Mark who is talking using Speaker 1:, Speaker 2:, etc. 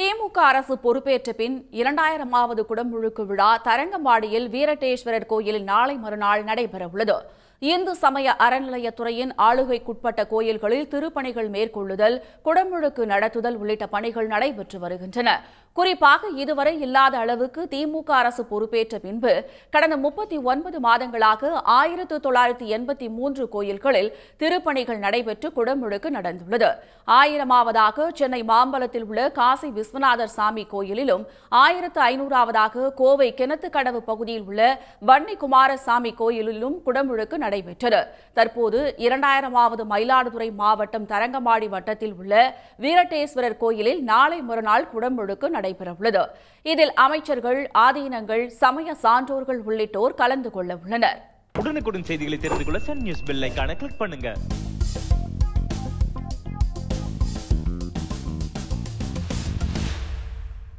Speaker 1: திமுக அரசு பொறுப்பேற்ற பின் இரண்டாயிரமாவது குடமுழுக்கு விழா தரங்கம்பாடியில் வீரட்டேஸ்வரர் கோயில் நாளை மறுநாள் நடைபெறவுள்ளது இந்து சமய அறநிலையத்துறையின் ஆளுகைக்குட்பட்ட கோயில்களில் திருப்பணிகள் மேற்கொள்ளுதல் குடமுழுக்கு நடத்துதல் உள்ளிட்ட பணிகள் நடைபெற்று வருகின்றன குறிப்பாக இதுவரை இல்லாத அளவுக்கு திமுக அரசு பொறுப்பேற்ற பின்பு கடந்த முப்பத்தி ஒன்பது மாதங்களாக ஆயிரத்து தொள்ளாயிரத்து எண்பத்தி மூன்று கோயில்களில் திருப்பணிகள் நடைபெற்று குடமுழுக்கு நடந்துள்ளது ஆயிரமாவதாக சென்னை மாம்பலத்தில் உள்ள காசி விஸ்வநாதர் சாமி கோயிலிலும் ஆயிரத்து ஐநூறாவதாக கோவை கிணத்துக்கடவு பகுதியில் உள்ள வன்னி குமாரசாமி கோயிலிலும் குடமுழுக்கு நடைபெற்றது தற்போது இரண்டாயிரமாவது மயிலாடுதுறை மாவட்டம் தரங்கம்பாடி வட்டத்தில் உள்ள வீரட்டேஸ்வரர் கோயிலில் நாளை மறுநாள் குடமுழுக்கு நடைபெறவுள்ளது இதில் அமைச்சர்கள் ஆதீனங்கள் சமய சான்றோர்கள் உள்ளிட்டோர் கலந்து கொள்ள உள்ளனர்
Speaker 2: உடனுக்குடன் செய்திகளை தெரிந்து கொள்ள சன் நியூஸ் கிளிக் பண்ணுங்க